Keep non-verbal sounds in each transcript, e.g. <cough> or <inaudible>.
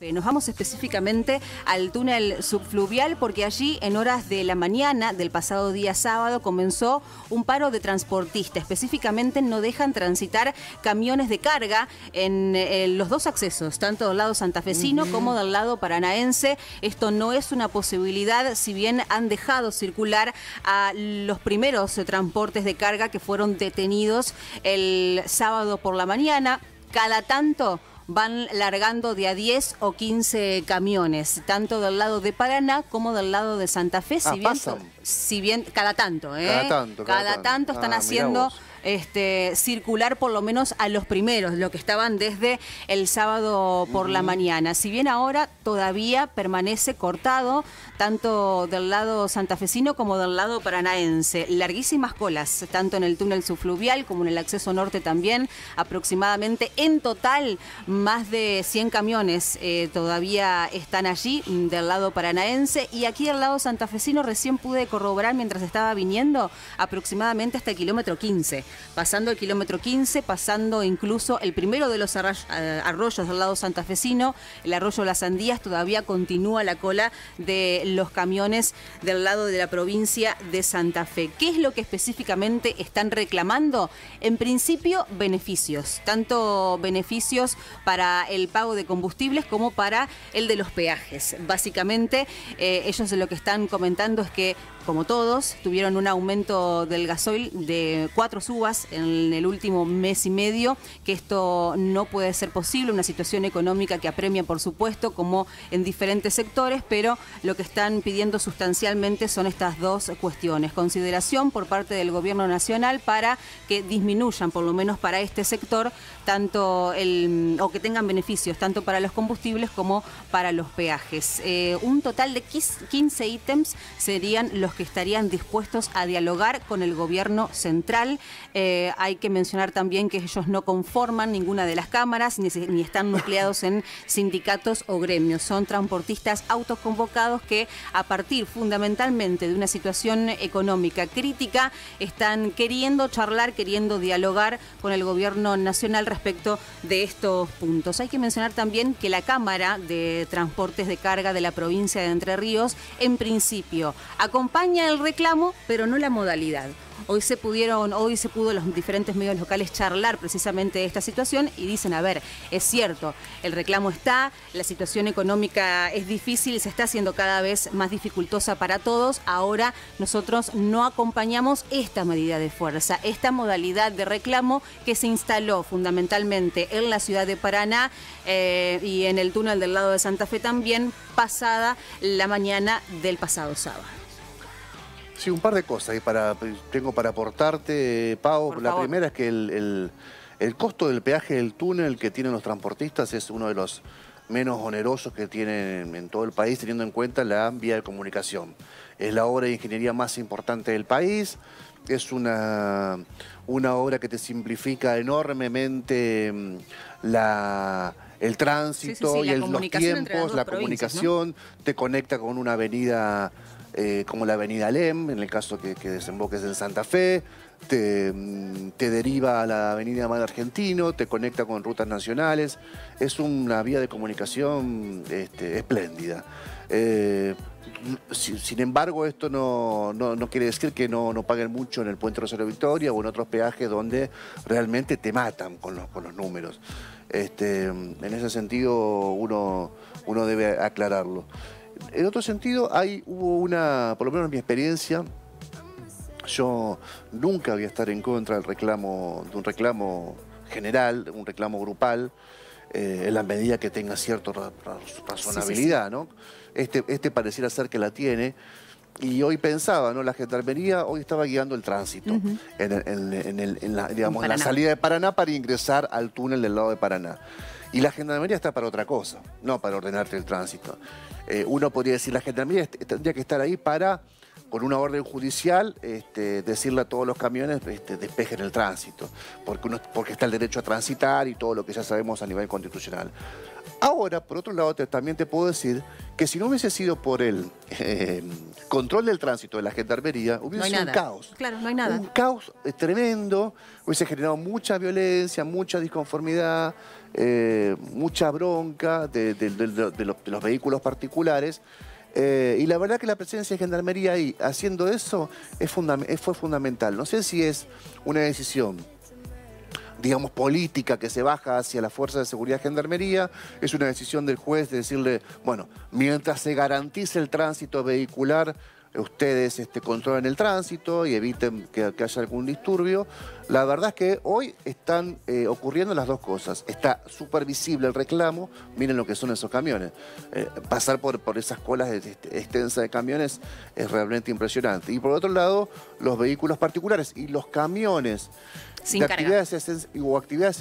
Este, nos vamos específicamente al túnel subfluvial porque allí en horas de la mañana del pasado día sábado comenzó un paro de transportistas. Específicamente no dejan transitar camiones de carga en los dos accesos, tanto del lado santafesino como del lado paranaense. Esto no es una posibilidad, si bien han dejado circular a los primeros transportes de carga que fueron detenidos el sábado por la mañana. Cada tanto van largando de a 10 o 15 camiones, tanto del lado de Paraná como del lado de Santa Fe, si ah, bien, cada tanto, ¿eh? Cada tanto, cada, tanto. están ah, haciendo este, circular por lo menos a los primeros, ...lo que estaban desde el sábado por la mañana. Si bien ahora todavía permanece cortado, tanto del lado santafesino como del lado paranaense. Larguísimas colas, tanto en el túnel subfluvial como en el acceso norte también, aproximadamente en total más de 100 camiones eh, todavía están allí mm, del lado paranaense y aquí del lado santafesino recién pude corroborar mientras estaba viniendo aproximadamente hasta el kilómetro 15 pasando el kilómetro 15, pasando incluso el primero de los eh, arroyos del lado santafesino, el arroyo Las Sandías, todavía continúa la cola de los camiones del lado de la provincia de Santa Fe. ¿Qué es lo que específicamente están reclamando? En principio, beneficios, tanto beneficios para el pago de combustibles como para el de los peajes. Básicamente, eh, ellos lo que están comentando es que como todos, tuvieron un aumento del gasoil de cuatro subas en el último mes y medio, que esto no puede ser posible, una situación económica que apremia, por supuesto, como en diferentes sectores, pero lo que están pidiendo sustancialmente son estas dos cuestiones. Consideración por parte del Gobierno Nacional para que disminuyan, por lo menos para este sector, tanto el, o que tengan beneficios tanto para los combustibles como para los peajes. Eh, un total de 15 ítems serían los que estarían dispuestos a dialogar con el gobierno central. Eh, hay que mencionar también que ellos no conforman ninguna de las cámaras ni, ni están nucleados en sindicatos o gremios. Son transportistas autoconvocados que a partir fundamentalmente de una situación económica crítica están queriendo charlar, queriendo dialogar con el gobierno nacional respecto de estos puntos. Hay que mencionar también que la Cámara de Transportes de Carga de la provincia de Entre Ríos en principio acompaña el reclamo, pero no la modalidad. Hoy se pudieron, hoy se pudo los diferentes medios locales charlar precisamente de esta situación y dicen, a ver, es cierto, el reclamo está, la situación económica es difícil, se está haciendo cada vez más dificultosa para todos. Ahora nosotros no acompañamos esta medida de fuerza, esta modalidad de reclamo que se instaló fundamentalmente en la ciudad de Paraná eh, y en el túnel del lado de Santa Fe también, pasada la mañana del pasado sábado. Sí, un par de cosas y para, tengo para aportarte, Pau. la primera es que el, costo del peaje del túnel que tienen los transportistas es uno de los menos onerosos que tienen en todo el país, teniendo en cuenta la vía de comunicación. Es la obra de ingeniería más importante del país, es una, una obra que te simplifica enormemente mm, el tránsito y los tiempos, la comunicación, te conecta con una avenida eh, como la Avenida Alem, en el caso que, desemboques en Santa Fe, mm, te, deriva a la Avenida Mar Argentino, te conecta con rutas nacionales. Es una vía de comunicación este, espléndida. Eh, sin, embargo, esto no, quiere decir que no, no paguen mucho en el puente Rosario Victoria o en otros peajes donde realmente te matan con los, números. Este, en ese sentido, uno, uno debe aclararlo en otro sentido, hay, hubo una, por lo menos en mi experiencia, yo nunca voy a estar en contra del reclamo, de un reclamo general, de un reclamo grupal, eh, en la medida que tenga cierta razonabilidad, Este, este pareciera ser que la tiene y hoy pensaba, ¿no? La gendarmería hoy estaba guiando el tránsito en, la, salida de Paraná para ingresar al túnel del lado de Paraná. Y la gendarmería está para otra cosa, no para ordenarte el tránsito. Eh, uno podría decir, la gendarmería tendría que estar ahí para con una orden judicial este, decirle a todos los camiones este, despejen el tránsito, porque, uno, porque está el derecho a transitar y todo lo que ya sabemos a nivel constitucional. Ahora, por otro lado, también te puedo decir que si no hubiese sido por el em, control del tránsito de la gendarmería, hubiese sido un caos. Claro, no hay nada. Un caos eh, tremendo, hubiese generado mucha violencia, mucha disconformidad, eh, mucha bronca de, los, de los vehículos particulares. Eh, y la verdad que la presencia de Gendarmería ahí haciendo eso eh, fue fundamental. No sé si es una decisión digamos, política que se baja hacia la Fuerza de Seguridad de Gendarmería, es una decisión del juez de decirle, bueno, mientras se garantice el tránsito vehicular ustedes este, controlen el tránsito y eviten que, haya algún disturbio. La verdad es que hoy están eh, ocurriendo las dos cosas. Está súper visible el reclamo, miren lo que son esos camiones. Eh, pasar por, por esas colas extensas de camiones es realmente impresionante. Y por otro lado, los vehículos particulares y los camiones. Sin de actividades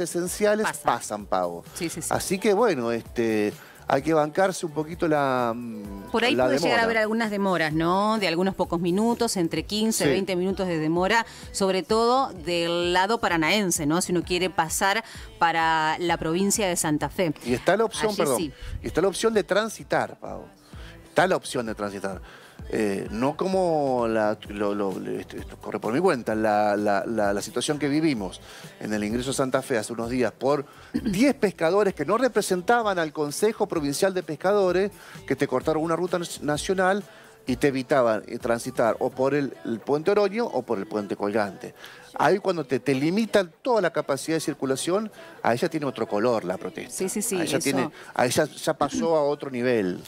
esenciales pasan, pago. Así que bueno, este, hay que bancarse un poquito la. Mm, Por ahí puede llegar a haber algunas demoras, ¿no? De algunos pocos minutos, entre 15 y 20 minutos de demora, sobre todo del lado paranaense, ¿no? Si uno quiere pasar para la provincia de Santa Fe. Y está la opción, perdón. Y está la opción de transitar, Pau. Está la opción de transitar. Eh, no como la, este, corre por mi cuenta, la, situación que vivimos en el ingreso a Santa Fe hace unos días por 10 pescadores que no representaban al Consejo Provincial de Pescadores, que te cortaron una ruta nacional y te evitaban eh, transitar o por el, puente Oroño o por el puente Colgante. Ahí cuando te, te, limitan toda la capacidad de circulación, a ella tiene otro color la protesta. Sí, sí, sí. tiene, a ella ya pasó a otro nivel.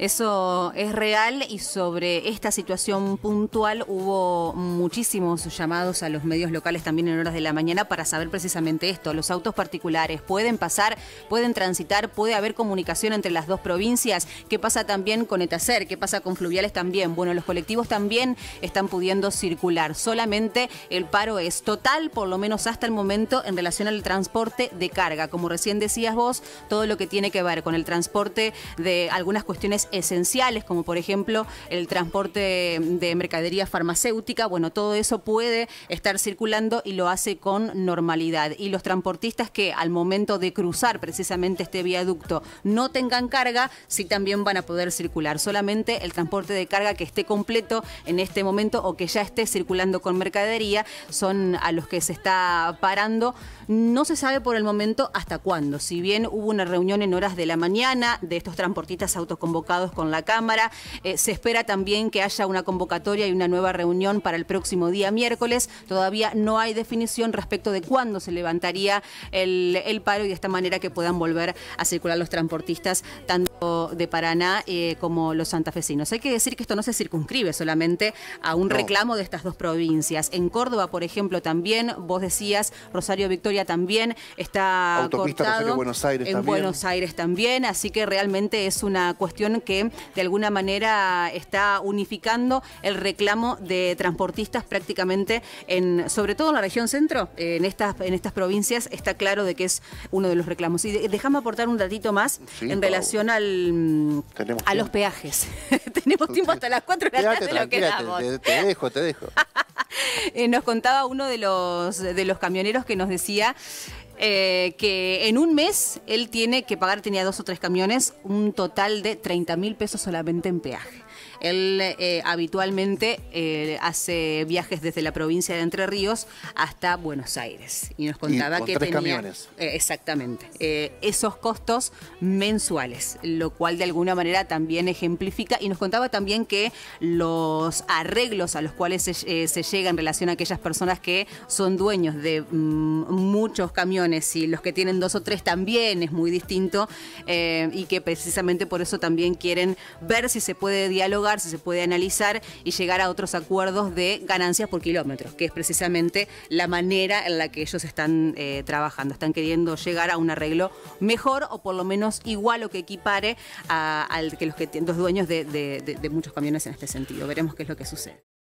Eso es real y sobre esta situación puntual hubo muchísimos llamados a los medios locales también en horas de la mañana para saber precisamente esto. Los autos particulares pueden pasar, pueden transitar, puede haber comunicación entre las dos provincias. ¿Qué pasa también con Etacer? ¿Qué pasa con Fluviales también? Bueno, los colectivos también están pudiendo circular. Solamente el paro es total, por lo menos hasta el momento, en relación al transporte de carga. Como recién decías vos, todo lo que tiene que ver con el transporte de algunas cuestiones esenciales, como por ejemplo el transporte de mercadería farmacéutica, bueno, todo eso puede estar circulando y lo hace con normalidad. Y los transportistas que al momento de cruzar precisamente este viaducto no tengan carga, sí también van a poder circular. Solamente el transporte de carga que esté completo en este momento o que ya esté circulando con mercadería son a los que se está parando. No se sabe por el momento hasta cuándo. Si bien hubo una reunión en horas de la mañana de estos transportistas autoconvocados, con la Cámara. Eh, se espera también que haya una convocatoria y una nueva reunión para el próximo día miércoles. Todavía no hay definición respecto de cuándo se levantaría el, paro y de esta manera que puedan volver a circular los transportistas tanto de Paraná eh, como los santafesinos. Hay que decir que esto no se circunscribe solamente a un reclamo de estas dos provincias. En Córdoba, por ejemplo, también, vos decías, Rosario Victoria también está Autopista cortado. Buenos Aires en Buenos Aires también, así que realmente es una cuestión que de alguna manera está unificando el reclamo de transportistas prácticamente en, sobre todo en la región centro, en estas, en estas provincias, está claro de que es uno de los reclamos. Y déjame aportar un ratito más en relación al a los peajes. <laughs> Tenemos tiempo hasta las 4 de la tarde lo que te, te dejo, te dejo. <laughs> Eh, nos contaba uno de los camioneros que nos decía eh, que en un mes él tiene que pagar, tenía dos o tres camiones, un total de 30 mil pesos solamente en peaje. Él eh, habitualmente eh, hace viajes desde la provincia de Entre Ríos hasta Buenos Aires. Y nos contaba que tenía. Camiones. Eh, exactamente. esos costos mensuales, lo cual de alguna manera también ejemplifica. Y nos contaba también que los arreglos a los cuales se, llega en relación a aquellas personas que son dueños de mm, muchos camiones y los que tienen dos o tres también es muy distinto. y que precisamente por eso también quieren ver si se puede dialogar hogar si se puede analizar y llegar a otros acuerdos de ganancias por kilómetros, que es precisamente la manera en la que ellos están eh, trabajando. Están queriendo llegar a un arreglo mejor o por lo menos igual o que equipare al que los, que, los dueños de muchos camiones en este sentido. Veremos qué es lo que sucede.